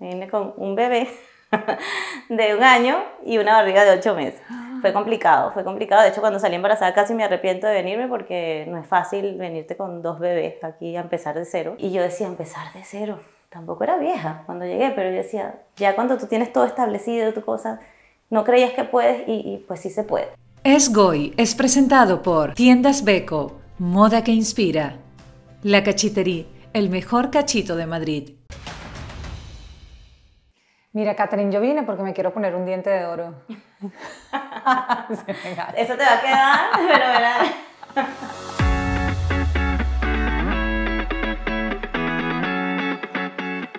vine con un bebé de un año y una barriga de ocho meses. Ah. Fue complicado, fue complicado. De hecho, cuando salí embarazada casi me arrepiento de venirme porque no es fácil venirte con dos bebés aquí a empezar de cero. Y yo decía, empezar de cero. Tampoco era vieja cuando llegué, pero yo decía, ya cuando tú tienes todo establecido, tu cosa, no creías que puedes y, pues sí se puede. Es Goy es presentado por Tiendas Beco, moda que inspira. La Cachitería, el mejor cachito de Madrid. Mira, Catherine, yo vine porque me quiero poner un diente de oro. Eso te va a quedar, pero verás.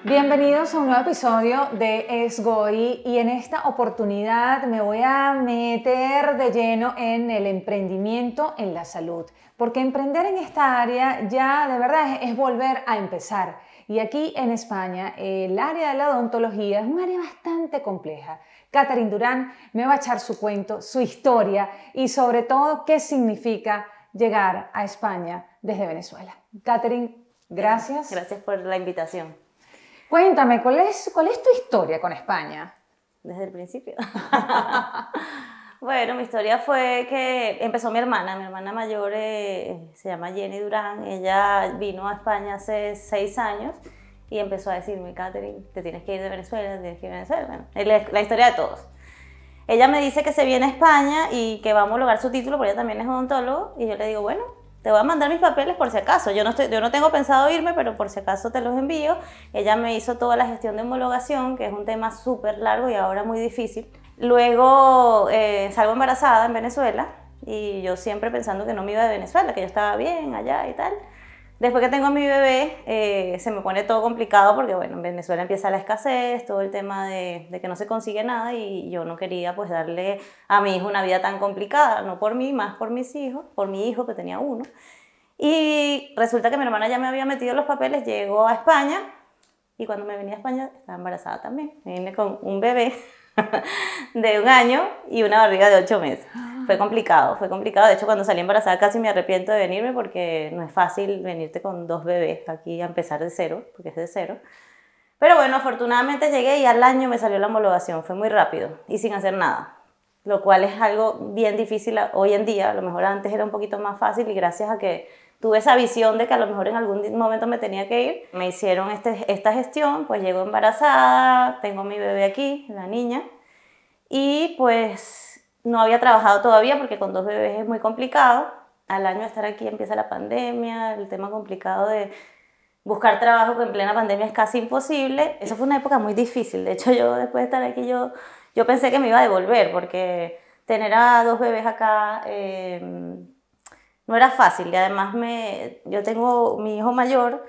Bienvenidos a un nuevo episodio de Esgoi y en esta oportunidad me voy a meter de lleno en el emprendimiento en la salud, porque emprender en esta área ya de verdad es volver a empezar y aquí en España, el área de la odontología es un área bastante compleja. Catherine Durán me va a echar su cuento, su historia y sobre todo qué significa llegar a España desde Venezuela. Catherine, gracias. Gracias por la invitación. Cuéntame, ¿cuál es, cuál es tu historia con España? Desde el principio. Bueno, mi historia fue que empezó mi hermana, mi hermana mayor eh, se llama Jenny Durán, ella vino a España hace seis años y empezó a decirme, Catherine, te tienes que ir de Venezuela, te tienes que ir de Venezuela, bueno, es la historia de todos. Ella me dice que se viene a España y que va a homologar su título, porque ella también es odontólogo, y yo le digo, bueno, te voy a mandar mis papeles por si acaso, yo no, estoy, yo no tengo pensado irme, pero por si acaso te los envío. Ella me hizo toda la gestión de homologación, que es un tema súper largo y ahora muy difícil Luego eh, salgo embarazada en Venezuela y yo siempre pensando que no me iba de Venezuela, que yo estaba bien allá y tal. Después que tengo a mi bebé, eh, se me pone todo complicado porque, bueno, en Venezuela empieza la escasez, todo el tema de, que no se consigue nada y yo no quería, pues, darle a mi hijo una vida tan complicada, no por mí, más por mis hijos, por mi hijo que tenía uno. Y resulta que mi hermana ya me había metido los papeles, llegó a España y cuando me venía a España estaba embarazada también, vine con un bebé de un año y una barriga de ocho meses. Ah. Fue complicado, fue complicado. De hecho, cuando salí embarazada casi me arrepiento de venirme porque no es fácil venirte con dos bebés aquí a empezar de cero, porque es de cero. Pero bueno, afortunadamente llegué y al año me salió la homologación. Fue muy rápido y sin hacer nada, lo cual es algo bien difícil hoy en día. A lo mejor antes era un poquito más fácil y gracias a que tuve esa visión de que a lo mejor en algún momento me tenía que ir. Me hicieron este, esta gestión, pues llego embarazada, tengo mi bebé aquí, la niña, y pues no había trabajado todavía porque con dos bebés es muy complicado. Al año de estar aquí empieza la pandemia, el tema complicado de buscar trabajo que en plena pandemia es casi imposible. Eso fue una época muy difícil. De hecho, yo después de estar aquí, yo, yo pensé que me iba a devolver porque tener a dos bebés acá... Em, no era fácil y además me, yo tengo mi hijo mayor,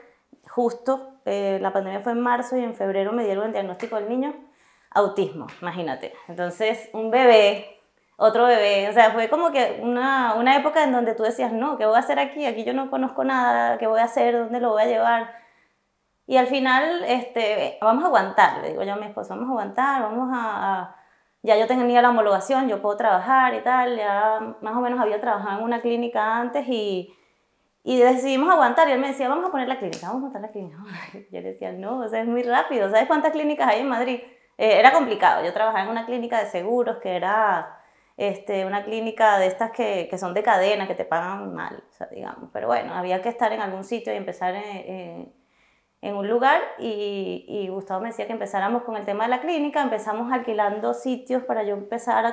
justo, eh, la pandemia fue en marzo y en febrero me dieron el diagnóstico del niño, autismo, imagínate. Entonces, un bebé, otro bebé, o sea, fue como que una, una época en donde tú decías, no, ¿qué voy a hacer aquí? Aquí yo no conozco nada, ¿qué voy a hacer? ¿Dónde lo voy a llevar? Y al final, este, vamos a aguantar, le digo yo a mi esposo, vamos a aguantar, vamos a ya yo tenía la homologación, yo puedo trabajar y tal, ya más o menos había trabajado en una clínica antes y, decidimos aguantar. Y él me decía, vamos a poner la clínica, vamos a montar la clínica. Yo le decía, no, es muy rápido, ¿sabes cuántas clínicas hay en Madrid? Eh, era complicado, yo trabajaba en una clínica de seguros que era este, una clínica de estas que, son de cadena, que te pagan mal, digamos. Pero bueno, había que estar en algún sitio y empezar eh, eh, en un lugar y, Gustavo me decía que empezáramos con el tema de la clínica, empezamos alquilando sitios para yo empezar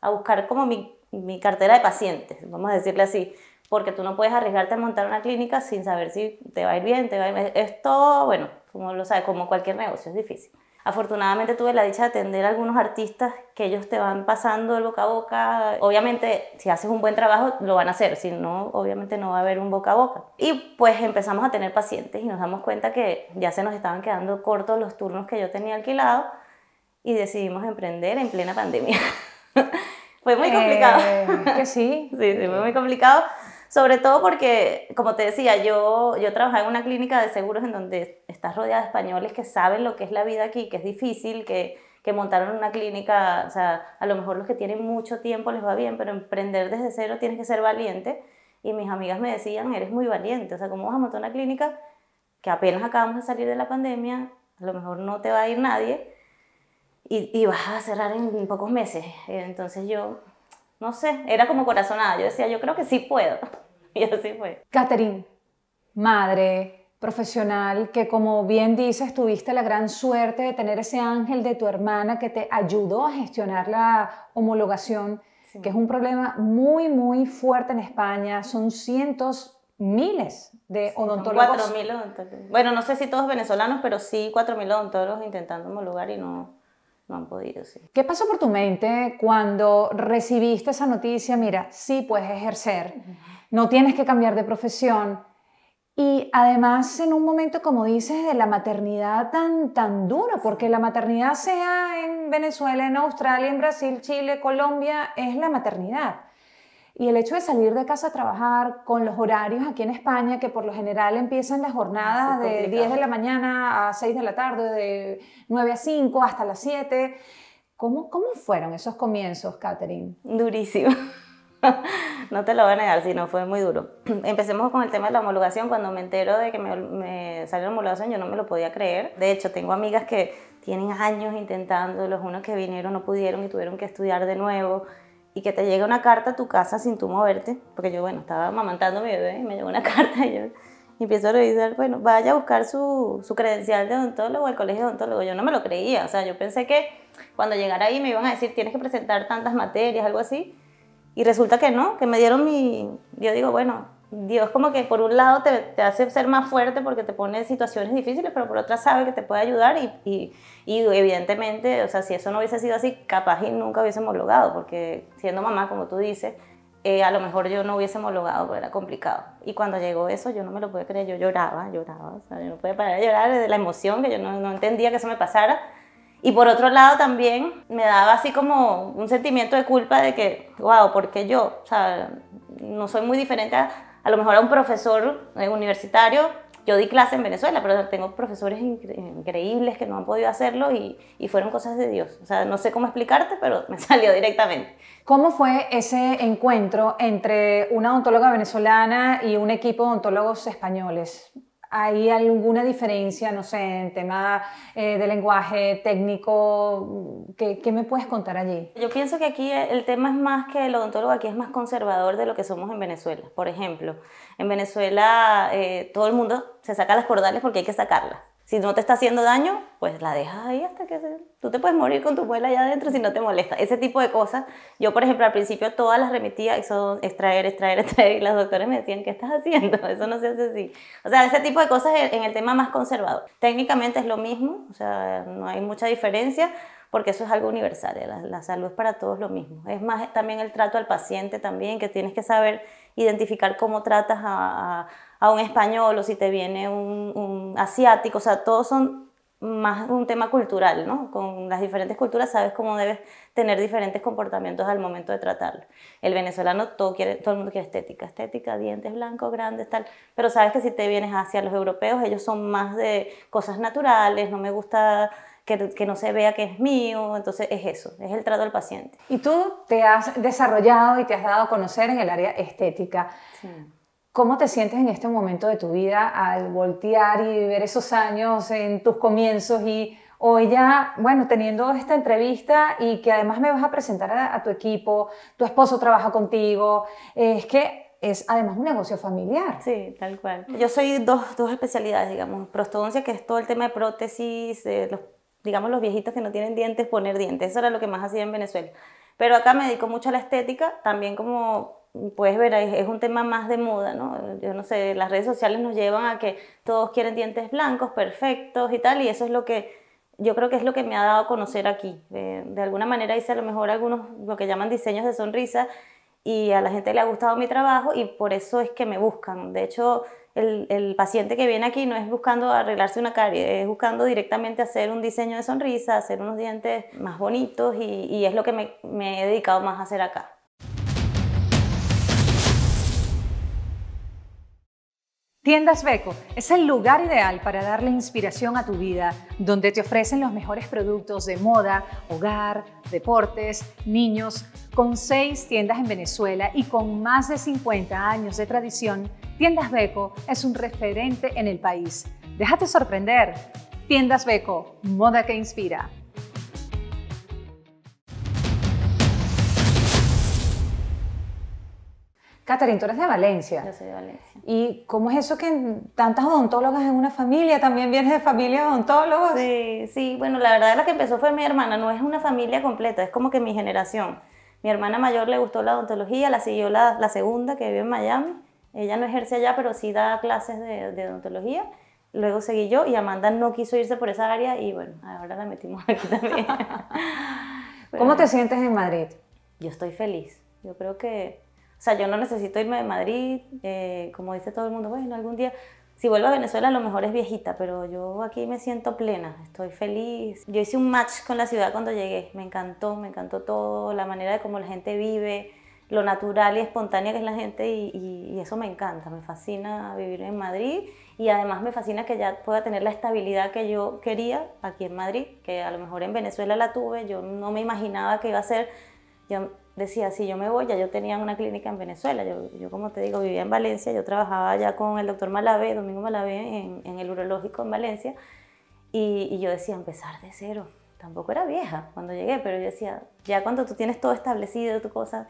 a, buscar como mi, cartera de pacientes, vamos a decirle así, porque tú no puedes arriesgarte a montar una clínica sin saber si te va a ir bien, te va a ir Esto, bueno, como lo sabes, como cualquier negocio, es difícil. Afortunadamente tuve la dicha de atender a algunos artistas que ellos te van pasando el boca a boca. Obviamente, si haces un buen trabajo, lo van a hacer, si no, obviamente no va a haber un boca a boca. Y pues empezamos a tener pacientes y nos damos cuenta que ya se nos estaban quedando cortos los turnos que yo tenía alquilado y decidimos emprender en plena pandemia. fue muy complicado. Eh, que sí. sí, sí, fue muy complicado sobre todo porque, como te decía, yo, yo trabajaba en una clínica de seguros en donde estás rodeada de españoles que saben lo que es la vida aquí, que es difícil, que, que montaron una clínica, o sea, a lo mejor los que tienen mucho tiempo les va bien, pero emprender desde cero tienes que ser valiente. Y mis amigas me decían, eres muy valiente, o sea, ¿cómo vas a montar una clínica que apenas acabamos de salir de la pandemia, a lo mejor no te va a ir nadie y, y vas a cerrar en pocos meses? Entonces yo no sé, era como corazonada. Yo decía, yo creo que sí puedo. Y así fue. Catherine, madre, profesional, que como bien dices, tuviste la gran suerte de tener ese ángel de tu hermana que te ayudó a gestionar la homologación, que es un problema muy, muy fuerte en España. Son cientos, miles de odontólogos. cuatro mil odontólogos. Bueno, no sé si todos venezolanos, pero sí cuatro mil odontólogos intentando homologar y no no podido, ¿Qué pasó por tu mente cuando recibiste esa noticia? Mira, sí puedes ejercer, no tienes que cambiar de profesión. Y además en un momento, como dices, de la maternidad tan, tan dura, porque la maternidad sea en Venezuela, en Australia, en Brasil, Chile, Colombia, es la maternidad. Y el hecho de salir de casa a trabajar con los horarios aquí en España, que por lo general empiezan las jornadas ah, de 10 de la mañana a 6 de la tarde, de 9 a 5 hasta las 7. ¿Cómo, cómo fueron esos comienzos, Catherine? Durísimo. no te lo voy a negar, no fue muy duro. Empecemos con el tema de la homologación. Cuando me entero de que me, salió la homologación, yo no me lo podía creer. De hecho, tengo amigas que tienen años intentando, los unos que vinieron no pudieron y tuvieron que estudiar de nuevo y que te llegue una carta a tu casa sin tú moverte, porque yo, bueno, estaba amamantando a mi bebé y me llegó una carta y yo empiezo a revisar, bueno, vaya a buscar su, credencial de odontólogo al colegio de odontólogo. Yo no me lo creía, o sea, yo pensé que cuando llegara ahí me iban a decir, tienes que presentar tantas materias, algo así, y resulta que no, que me dieron mi, yo digo, bueno, Dios como que por un lado te, hace ser más fuerte porque te pone en situaciones difíciles, pero por otra sabe que te puede ayudar y, evidentemente, o sea, si eso no hubiese sido así, capaz y nunca hubiésemos logrado, porque siendo mamá, como tú dices, eh, a lo mejor yo no hubiese logrado, porque era complicado. Y cuando llegó eso, yo no me lo pude creer, yo lloraba, lloraba, o sea, yo no podía parar de llorar de la emoción, que yo no, entendía que eso me pasara. Y por otro lado también me daba así como un sentimiento de culpa de que, wow, ¿por qué yo? O sea, no soy muy diferente a a lo mejor a un profesor eh, universitario, yo di clase en Venezuela, pero tengo profesores increíbles que no han podido hacerlo y, y, fueron cosas de Dios. O sea, no sé cómo explicarte, pero me salió directamente. ¿Cómo fue ese encuentro entre una odontóloga venezolana y un equipo de odontólogos españoles? ¿Hay alguna diferencia, no sé, en tema eh, de lenguaje técnico? ¿Qué, me puedes contar allí? Yo pienso que aquí el tema es más que el odontólogo aquí es más conservador de lo que somos en Venezuela. Por ejemplo, en Venezuela eh, todo el mundo se saca las cordales porque hay que sacarlas. Si no te está haciendo daño, pues la dejas ahí hasta que tú te puedes morir con tu muela allá adentro si no te molesta. Ese tipo de cosas. Yo, por ejemplo, al principio todas las remitía, eso, extraer, extraer, extraer, y los doctores me decían, ¿qué estás haciendo? Eso no se hace así. O sea, ese tipo de cosas en el tema más conservador. Técnicamente es lo mismo, o sea, no hay mucha diferencia porque eso es algo universal, la, la, salud es para todos lo mismo. Es más también el trato al paciente también, que tienes que saber identificar cómo tratas a a un español o si te viene un, asiático, o sea, todos son más un tema cultural, ¿no? Con las diferentes culturas sabes cómo debes tener diferentes comportamientos al momento de tratarlo. El venezolano todo, quiere, todo el mundo quiere estética, estética, dientes blancos, grandes, tal, pero sabes que si te vienes hacia los europeos, ellos son más de cosas naturales, no me gusta que, que no se vea que es mío, entonces es eso, es el trato al paciente. Y tú te has desarrollado y te has dado a conocer en el área estética. Sí. ¿Cómo te sientes en este momento de tu vida al voltear y ver esos años en tus comienzos y hoy ya, bueno, teniendo esta entrevista y que además me vas a presentar a, tu equipo, tu esposo trabaja contigo, es que es además un negocio familiar. Sí, tal cual. Yo soy dos, dos especialidades, digamos, prostodoncia, que es todo el tema de prótesis, los, digamos los viejitos que no tienen dientes, poner dientes, eso era lo que más hacía en Venezuela. Pero acá me dedico mucho a la estética, también como puedes ver, es un tema más de moda, ¿no? Yo no sé, las redes sociales nos llevan a que todos quieren dientes blancos, perfectos y tal, y eso es lo que yo creo que es lo que me ha dado a conocer aquí. Eh, de alguna manera hice a lo mejor algunos, lo que llaman diseños de sonrisa, y a la gente le ha gustado mi trabajo y por eso es que me buscan. De hecho, el, paciente que viene aquí no es buscando arreglarse una carie, es buscando directamente hacer un diseño de sonrisa, hacer unos dientes más bonitos y, es lo que me he dedicado más a hacer acá. Tiendas Beco es el lugar ideal para darle inspiración a tu vida, donde te ofrecen los mejores productos de moda, hogar, deportes, niños. Con seis tiendas en Venezuela y con más de 50 años de tradición, Tiendas Beco es un referente en el país. Déjate sorprender. Tiendas Beco, moda que inspira. Catherine, tú eres de Valencia. Yo soy de Valencia. ¿Y cómo es eso que tantas odontólogas en una familia? ¿También vienes de familia de odontólogos? Sí, sí. Bueno, la verdad la que empezó fue mi hermana. No es una familia completa, es como que mi generación. Mi hermana mayor le gustó la odontología, la siguió la, segunda que vive en Miami. Ella no ejerce allá, pero sí da clases de, odontología. Luego seguí yo y Amanda no quiso irse por esa área y bueno, ahora la metimos aquí también. ¿Cómo te sientes en Madrid? Yo estoy feliz. Yo creo que o sea, yo no necesito irme de Madrid, eh, como dice todo el mundo, bueno, algún día, si vuelvo a Venezuela a lo mejor es viejita, pero yo aquí me siento plena, estoy feliz. Yo hice un match con la ciudad cuando llegué, me encantó, me encantó todo, la manera de cómo la gente vive, lo natural y espontánea que es la gente y, eso me encanta, me fascina vivir en Madrid y además me fascina que ya pueda tener la estabilidad que yo quería aquí en Madrid, que a lo mejor en Venezuela la tuve, yo no me imaginaba que iba a ser, decía, si yo me voy, ya yo tenía una clínica en Venezuela, yo, como te digo, vivía en Valencia, yo trabajaba ya con el doctor Malave Domingo Malave en, el urológico en Valencia, y, yo decía, empezar de cero, tampoco era vieja cuando llegué, pero yo decía, ya cuando tú tienes todo establecido, tu cosa,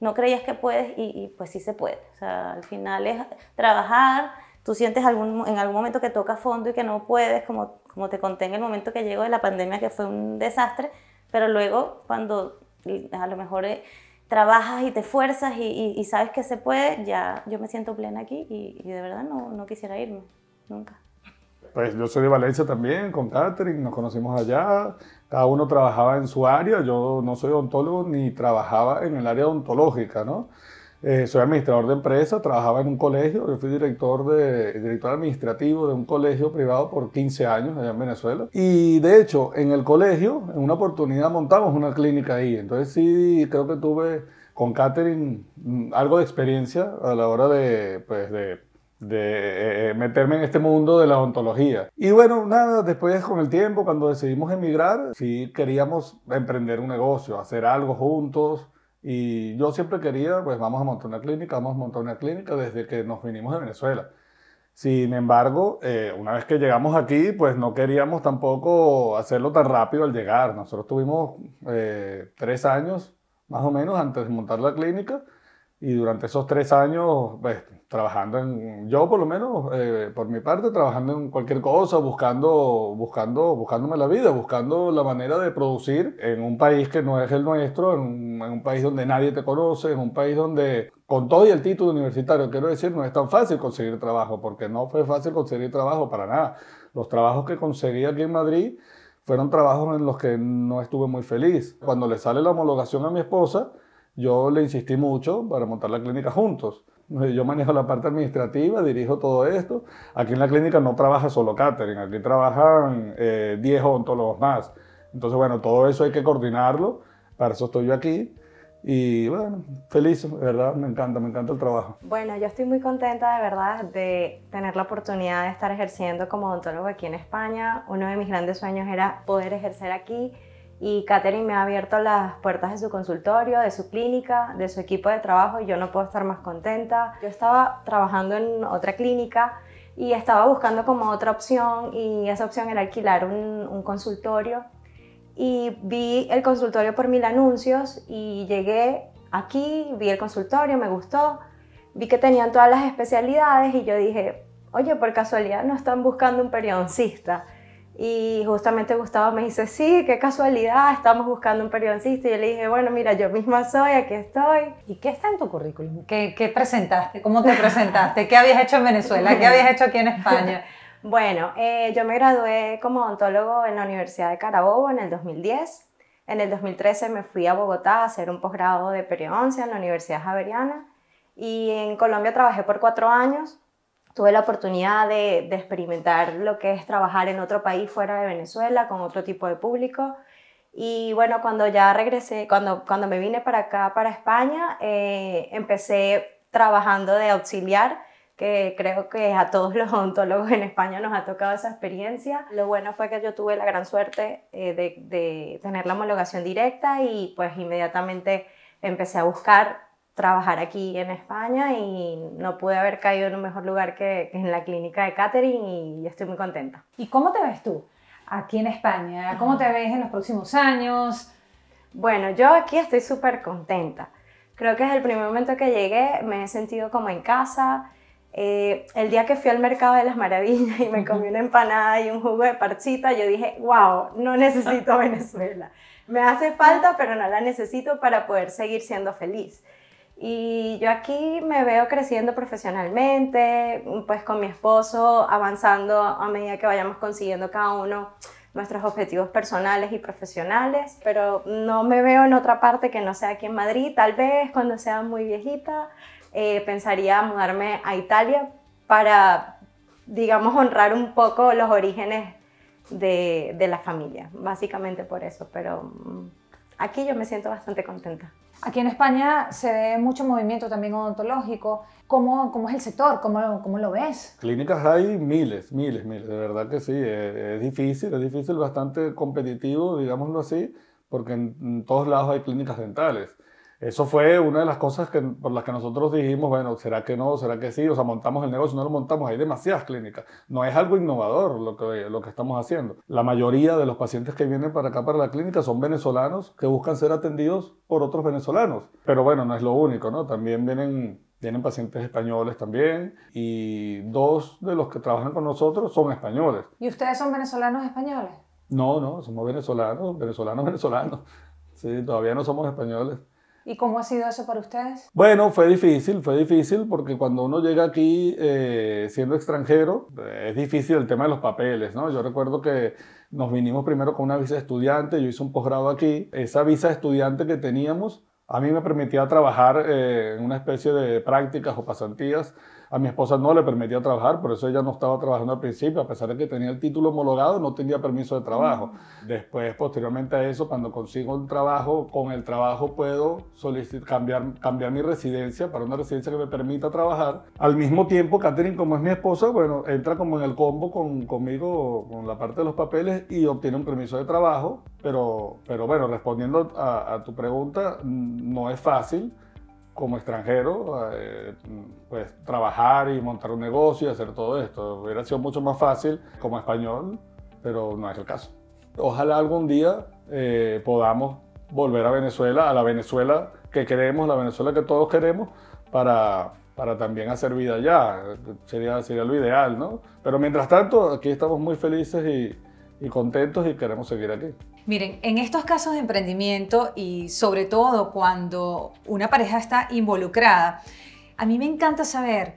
no creías que puedes, y, pues sí se puede, o sea, al final es trabajar, tú sientes algún, en algún momento que toca fondo y que no puedes, como, como te conté en el momento que llegó de la pandemia, que fue un desastre, pero luego cuando a lo mejor eh, trabajas y te fuerzas y, sabes que se puede, ya yo me siento plena aquí y, de verdad no, quisiera irme, nunca. Pues yo soy de Valencia también, con Catherine, nos conocimos allá, cada uno trabajaba en su área, yo no soy odontólogo ni trabajaba en el área odontológica, ¿no? Eh, soy administrador de empresa, trabajaba en un colegio, yo fui director, de, director administrativo de un colegio privado por 15 años allá en Venezuela. Y de hecho, en el colegio, en una oportunidad montamos una clínica ahí. Entonces sí, creo que tuve con catering mm, algo de experiencia a la hora de, pues, de de eh, eh, meterme en este mundo de la ontología. Y bueno, nada, después con el tiempo, cuando decidimos emigrar, sí queríamos emprender un negocio, hacer algo juntos, y yo siempre quería, pues vamos a montar una clínica, vamos a montar una clínica desde que nos vinimos de Venezuela. Sin embargo, eh, una vez que llegamos aquí, pues no queríamos tampoco hacerlo tan rápido al llegar. Nosotros tuvimos eh, tres años, más o menos, antes de montar la clínica y durante esos tres años, pues, trabajando en, yo por lo menos, eh, por mi parte, trabajando en cualquier cosa, buscando, buscando, buscándome la vida, buscando la manera de producir en un país que no es el nuestro, en un país donde nadie te conoce, en un país donde, con todo y el título universitario, quiero decir, no es tan fácil conseguir trabajo, porque no fue fácil conseguir trabajo para nada. Los trabajos que conseguí aquí en Madrid fueron trabajos en los que no estuve muy feliz. Cuando le sale la homologación a mi esposa, yo le insistí mucho para montar la clínica juntos. Eh, yo manejo la parte administrativa, dirijo todo esto. Aquí en la clínica no trabaja solo catering, aquí trabajan 10 eh, odontólogos más. Entonces, bueno, todo eso hay que coordinarlo. Para eso estoy yo aquí. Y bueno, feliz, de verdad, me encanta, me encanta el trabajo. Bueno, yo estoy muy contenta de verdad de tener la oportunidad de estar ejerciendo como odontólogo aquí en España. Uno de mis grandes sueños era poder ejercer aquí y Katherine me ha abierto las puertas de su consultorio, de su clínica, de su equipo de trabajo y yo no puedo estar más contenta. Yo estaba trabajando en otra clínica y estaba buscando como otra opción y esa opción era alquilar un, un consultorio y vi el consultorio por mil anuncios y llegué aquí, vi el consultorio, me gustó, vi que tenían todas las especialidades y yo dije, oye, por casualidad no están buscando un periodoncista. Y justamente Gustavo me dice, sí, qué casualidad, estamos buscando un periodicista. Y yo le dije, bueno, mira, yo misma soy, aquí estoy. ¿Y qué está en tu currículum? ¿Qué, qué presentaste? ¿Cómo te presentaste? ¿Qué habías hecho en Venezuela? ¿Qué habías hecho aquí en España? bueno, eh, yo me gradué como odontólogo en la Universidad de Carabobo en el 2010. En el 2013 me fui a Bogotá a hacer un posgrado de periodoncia en la Universidad Javeriana. Y en Colombia trabajé por cuatro años tuve la oportunidad de, de, experimentar lo que es trabajar en otro país fuera de Venezuela con otro tipo de público. Y bueno, cuando ya regresé, cuando, cuando me vine para acá, para España, eh, empecé trabajando de auxiliar, que creo que a todos los odontólogos en España nos ha tocado esa experiencia. Lo bueno fue que yo tuve la gran suerte eh, de, de tener la homologación directa y pues inmediatamente empecé a buscar trabajar aquí en España y no pude haber caído en un mejor lugar que, en la clínica de catering y estoy muy contenta. ¿Y cómo te ves tú aquí en España? ¿Cómo te ves en los próximos años? Bueno, yo aquí estoy súper contenta. Creo que desde el primer momento que llegué me he sentido como en casa. Eh, el día que fui al mercado de las maravillas y me comí una empanada y un jugo de parchita, yo dije, wow, no necesito Venezuela. Me hace falta, pero no la necesito para poder seguir siendo feliz. Y yo aquí me veo creciendo profesionalmente, pues con mi esposo, avanzando a medida que vayamos consiguiendo cada uno nuestros objetivos personales y profesionales, pero no me veo en otra parte que no sea aquí en Madrid, tal vez cuando sea muy viejita, eh, pensaría mudarme a Italia para, digamos, honrar un poco los orígenes de, de la familia, básicamente por eso, pero mm, aquí yo me siento bastante contenta. Aquí en España se ve mucho movimiento también odontológico. ¿Cómo, es el sector? ¿Cómo, lo ves? Clínicas hay miles, miles, miles. De verdad que sí, eh, es, difícil, es difícil, bastante competitivo, digámoslo así, porque en todos lados hay clínicas dentales. Eso fue una de las cosas que, por las que nosotros dijimos, bueno, ¿será que no? ¿Será que sí? O sea, montamos el negocio, no lo montamos, hay demasiadas clínicas. No es algo innovador lo que, lo que estamos haciendo. La mayoría de los pacientes que vienen para acá, para la clínica, son venezolanos que buscan ser atendidos por otros venezolanos. Pero bueno, no es lo único, ¿no? También vienen tienen pacientes españoles también y dos de los que trabajan con nosotros son españoles. ¿Y ustedes son venezolanos españoles? No, no, somos venezolanos, venezolanos, venezolanos. Sí, todavía no somos españoles. ¿Y cómo ha sido eso para ustedes? Bueno, fue difícil, fue difícil porque cuando uno llega aquí eh, siendo extranjero, eh, es difícil el tema de los papeles, ¿no? Yo recuerdo que nos vinimos primero con una visa de estudiante, yo hice un posgrado aquí, esa visa de estudiante que teníamos a mí me permitía trabajar eh, en una especie de prácticas o pasantías a mi esposa no le permitía trabajar, por eso ella no estaba trabajando al principio, a pesar de que tenía el título homologado, no tenía permiso de trabajo. Después, posteriormente a eso, cuando consigo un trabajo, con el trabajo puedo cambiar, cambiar mi residencia para una residencia que me permita trabajar. Al mismo tiempo, Catherine, como es mi esposa, bueno, entra como en el combo conmigo, con la parte de los papeles y obtiene un permiso de trabajo, pero, pero bueno, respondiendo a tu pregunta, mm, no es fácil como extranjero, eh, pues trabajar y montar un negocio y hacer todo esto. Hubiera sido mucho más fácil como español, pero no es el caso. Ojalá algún día eh, podamos volver a Venezuela, a la Venezuela que queremos, la Venezuela que todos queremos, para, para también hacer vida allá. Sería, sería lo ideal, ¿no? Pero mientras tanto, aquí estamos muy felices y contentos y queremos seguir aquí. Miren, en estos casos de emprendimiento y sobre todo cuando una pareja está involucrada, a mí me encanta saber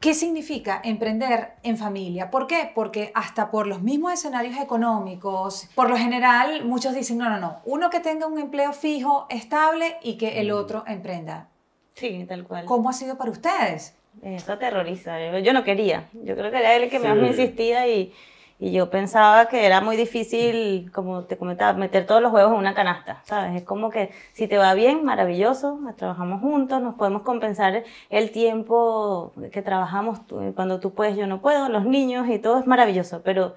qué significa emprender en familia. ¿Por qué? Porque hasta por los mismos escenarios económicos, por lo general muchos dicen, no, no, no, uno que tenga un empleo fijo, estable y que el mm. otro emprenda. Sí, tal cual. ¿Cómo ha sido para ustedes? Eso aterroriza. Eh. Yo no quería. Yo creo que era él el que más me insistía y y yo pensaba que era muy difícil, como te comentaba, meter todos los huevos en una canasta, ¿sabes? Es como que si te va bien, maravilloso, trabajamos juntos, nos podemos compensar el tiempo que trabajamos, eh, cuando tú puedes, yo no puedo, los niños y todo es maravilloso, pero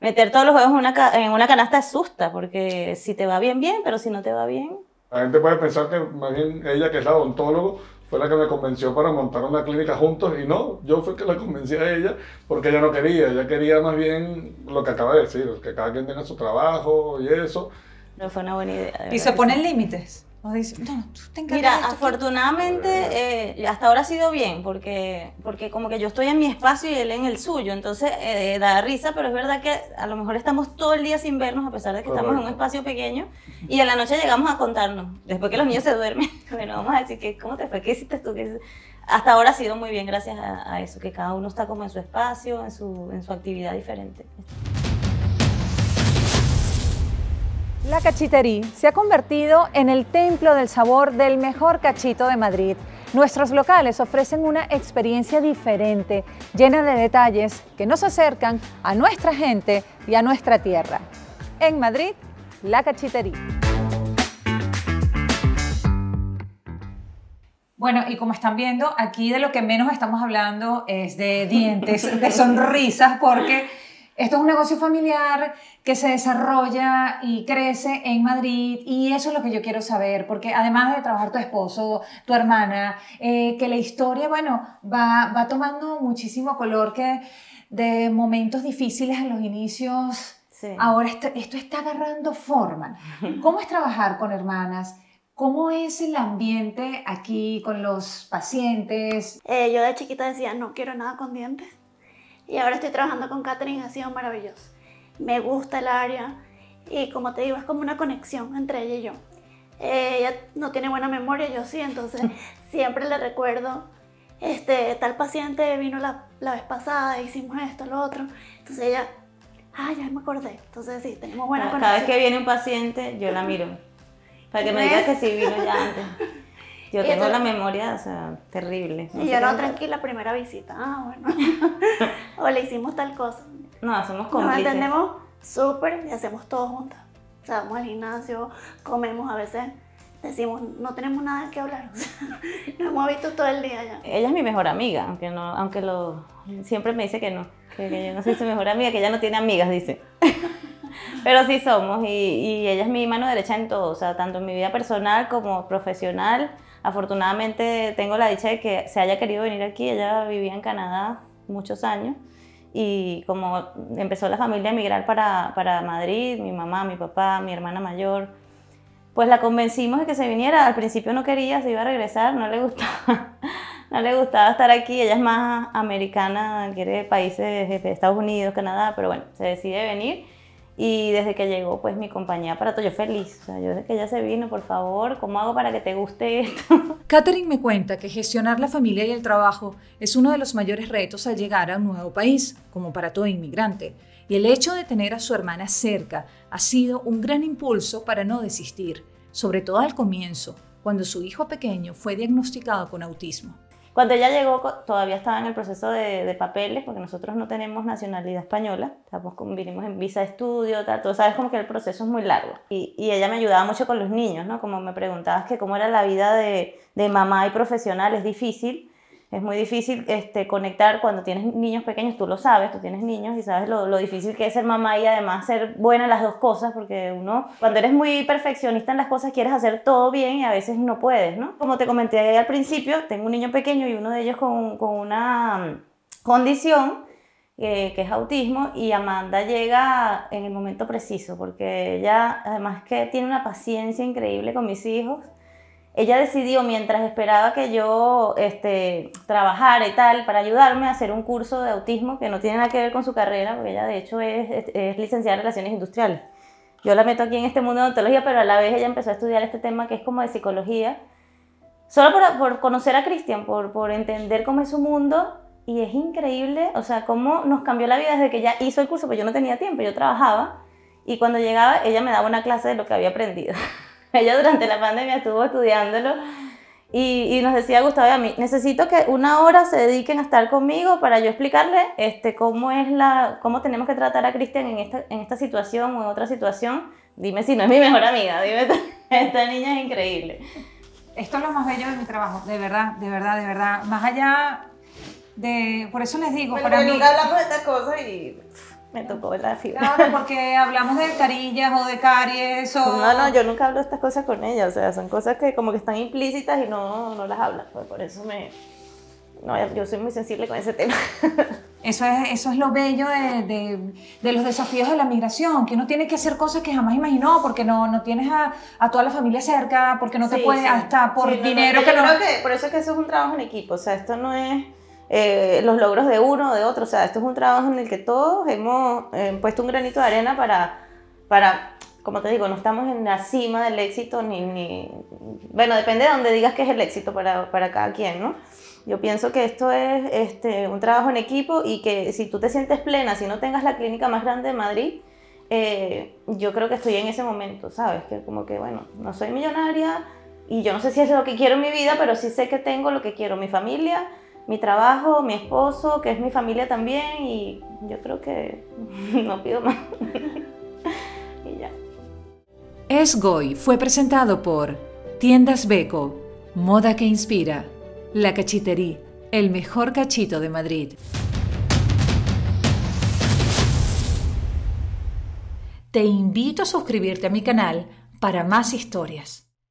meter todos los huevos en una, en una canasta asusta, porque si te va bien, bien, pero si no te va bien... La gente puede pensar que más bien ella que es la odontólogo fue la que me convenció para montar una clínica juntos y no, yo fui que la convencí a ella porque ella no quería, ella quería más bien lo que acaba de decir, que cada quien tenga su trabajo y eso. No fue una buena idea. ¿Y se ponen límites? no, Mira, afortunadamente eh, hasta ahora ha sido bien, porque, porque como que yo estoy en mi espacio y él en el suyo, entonces eh, da risa, pero es verdad que a lo mejor estamos todo el día sin vernos, a pesar de que estamos en un espacio pequeño, y a la noche llegamos a contarnos, después que los niños se duermen, bueno, vamos a decir, que, ¿cómo te fue? ¿Qué hiciste tú? Hasta ahora ha sido muy bien gracias a, a, eso, que cada uno está como en su espacio, en su, en su actividad diferente. La cachitería se ha convertido en el templo del sabor del mejor cachito de Madrid. Nuestros locales ofrecen una experiencia diferente, llena de detalles que nos acercan a nuestra gente y a nuestra tierra. En Madrid, la cachitería. Bueno, y como están viendo, aquí de lo que menos estamos hablando es de dientes, de sonrisas, porque esto es un negocio familiar que se desarrolla y crece en Madrid y eso es lo que yo quiero saber, porque además de trabajar tu esposo, tu hermana, eh, que la historia, bueno, va, va tomando muchísimo color que de momentos difíciles en los inicios, ahora esto, está agarrando forma. ¿Cómo es trabajar con hermanas? ¿Cómo es el ambiente aquí con los pacientes? Eh, yo de chiquita decía, no quiero nada con dientes y ahora estoy trabajando con Catherine, ha sido maravilloso. Me gusta el área y como te digo, es como una conexión entre ella y yo. Eh, ella no tiene buena memoria, yo sí, entonces siempre le recuerdo, este, tal paciente vino la, la vez pasada, hicimos esto, lo otro, entonces ella, ah, ya me acordé, entonces sí, tenemos buena conexión. Cada vez que viene un paciente, yo la miro, para que me diga que sí vino ya antes. Yo tengo la memoria, o sea, terrible. y yo no, tranquila, primera visita. Ah, bueno. o le hicimos tal cosa. No, somos cómplices. Nos entendemos súper y hacemos todo juntos. O sea, vamos al gimnasio, comemos a veces. Decimos, no tenemos nada que hablar. O sea, nos hemos visto todo el día ya. Ella es mi mejor amiga, aunque no, aunque lo siempre me dice que no, que, yo no soy su mejor amiga, que ella no tiene amigas, dice. Pero sí somos y, y, ella es mi mano derecha en todo, o sea, tanto en mi vida personal como profesional Afortunadamente tengo la dicha de que se haya querido venir aquí, ella vivía en Canadá muchos años y como empezó la familia a emigrar para, para Madrid, mi mamá, mi papá, mi hermana mayor, pues la convencimos de que se viniera. Al principio no quería, se iba a regresar, no le gustaba, no le gustaba estar aquí. Ella es más americana, quiere países de este, Estados Unidos, Canadá, pero bueno, se decide venir y desde que llegó, pues mi compañía para todo, yo feliz. O sea, yo desde que ella se vino, por favor, ¿cómo hago para que te guste esto? Catherine me cuenta que gestionar la familia y el trabajo es uno de los mayores retos al llegar a un nuevo país, como para todo inmigrante. Y el hecho de tener a su hermana cerca ha sido un gran impulso para no desistir, sobre todo al comienzo, cuando su hijo pequeño fue diagnosticado con autismo. Cuando ella llegó, todavía estaba en el proceso de, papeles, porque nosotros no tenemos nacionalidad española, estamos con, vinimos en visa de estudio, tal, sabes como que el proceso es muy largo. Y, ella me ayudaba mucho con los niños, ¿no? Como me preguntabas que cómo era la vida de, de mamá y profesional, es difícil, es muy difícil este, conectar cuando tienes niños pequeños, tú lo sabes, tú tienes niños y sabes lo, difícil que es ser mamá y además ser buena en las dos cosas, porque uno, cuando eres muy perfeccionista en las cosas, quieres hacer todo bien y a veces no puedes, ¿no? Como te comenté al principio, tengo un niño pequeño y uno de ellos con, una mm, condición eh, que es autismo y Amanda llega en el momento preciso, porque ella además que tiene una paciencia increíble con mis hijos ella decidió, mientras esperaba que yo este, trabajara y tal, para ayudarme a hacer un curso de autismo que no tiene nada que ver con su carrera, porque ella de hecho es, licenciada en Relaciones Industriales. Yo la meto aquí en este mundo de ontología, pero a la vez ella empezó a estudiar este tema que es como de psicología, solo por, conocer a Cristian, por, entender cómo es su mundo, y es increíble, o sea, cómo nos cambió la vida desde que ella hizo el curso, porque yo no tenía tiempo, yo trabajaba, y cuando llegaba ella me daba una clase de lo que había aprendido. Ella durante la pandemia estuvo estudiándolo y, nos decía Gustavo a mí, necesito que una hora se dediquen a estar conmigo para yo explicarle este, cómo, es la, cómo tenemos que tratar a Cristian en esta, en esta situación o en otra situación. Dime si no es mi mejor amiga, dime, esta niña es increíble. Esto es lo más bello de mi trabajo, de verdad, de verdad, de verdad. Más allá de, por eso les digo, para mí... hablamos de estas cosas y me tocó la fibra. Claro, porque hablamos de carillas o de caries o... No, no, yo nunca hablo estas cosas con ella, o sea, son cosas que como que están implícitas y no, las hablan, pues por eso me... No, yo soy muy sensible con ese tema. Eso es, eso es lo bello de, los desafíos de la migración, que uno tiene que hacer cosas que jamás imaginó, porque no, no tienes a, a toda la familia cerca, porque no te puedes, hasta por dinero que Creo por eso es que eso es un trabajo en equipo, o sea, esto no es eh, los logros de uno, de otro. O sea, esto es un trabajo en el que todos hemos eh, puesto un granito de arena para, para, como te digo, no estamos en la cima del éxito ni... Bueno, depende de donde digas que es el éxito para, para cada quien, ¿no? Yo pienso que esto es este, un trabajo en equipo y que si tú te sientes plena, si no tengas la clínica más grande de Madrid, eh, yo creo que estoy en ese momento, ¿sabes? Que como que, bueno, no soy millonaria y yo no sé si es lo que quiero en mi vida, pero sí sé que tengo lo que quiero, mi familia, mi trabajo, mi esposo, que es mi familia también y yo creo que no pido más. y ya. Goy fue presentado por Tiendas Beco, Moda que Inspira, La Cachitería, el mejor cachito de Madrid. Te invito a suscribirte a mi canal para más historias.